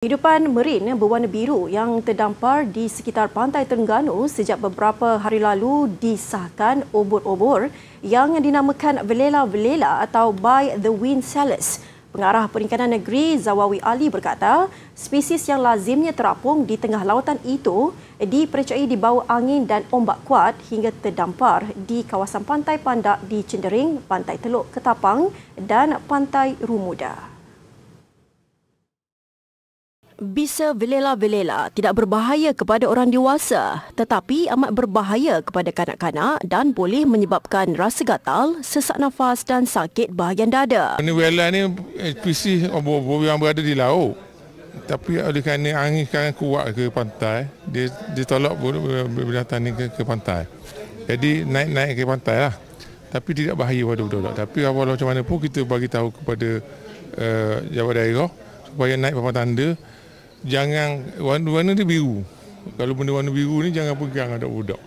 Kehidupan merin berwarna biru yang terdampar di sekitar pantai Terengganu sejak beberapa hari lalu disahkan obor-obor yang dinamakan Velela Velela atau By the Wind Sellers. Pengarah Perikanan Negeri Zawawi Ali berkata, spesies yang lazimnya terapung di tengah lautan itu dipercayai dibawa angin dan ombak kuat hingga terdampar di kawasan pantai Pandak di Cendering, Pantai Teluk Ketapang dan Pantai Rumuda. Bisa velela-velela tidak berbahaya kepada orang dewasa tetapi amat berbahaya kepada kanak-kanak dan boleh menyebabkan rasa gatal, sesak nafas dan sakit bahagian dada. Ini vela ni spesies eh, obor-obor yang berada di laut. Tapi oleh kerana angin sekarang kuat ke pantai, dia, ditolak tolak eh, binatang ni ke, ke pantai. Jadi naik-naik ke pantai lah. Tapi tidak bahaya pada budak-budak. Tapi apa lah macam mana pun kita bagi tahu kepada uh, eh, jawab daerah supaya naik papan tanda jangan warna-warna dia biru. Kalau benda warna biru ni jangan pegang ada budak.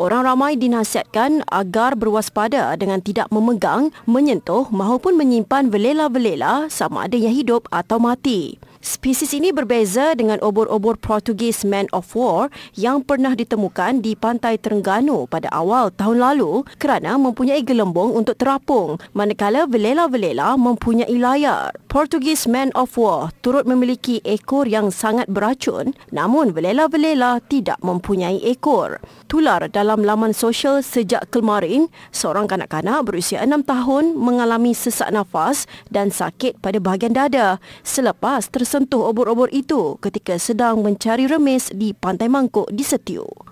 Orang ramai dinasihatkan agar berwaspada dengan tidak memegang, menyentuh maupun menyimpan belela-belela sama ada yang hidup atau mati. Spesies ini berbeza dengan obor-obor Portugis Man of War yang pernah ditemukan di Pantai Terengganu pada awal tahun lalu kerana mempunyai gelembung untuk terapung manakala belela-belela mempunyai layar. Portugis Man of War turut memiliki ekor yang sangat beracun namun belela-belela tidak mempunyai ekor. Tular dan dalam laman sosial sejak kemarin, seorang kanak-kanak berusia enam tahun mengalami sesak nafas dan sakit pada bahagian dada selepas tersentuh obor-obor itu ketika sedang mencari remis di Pantai Mangkuk di Setiu.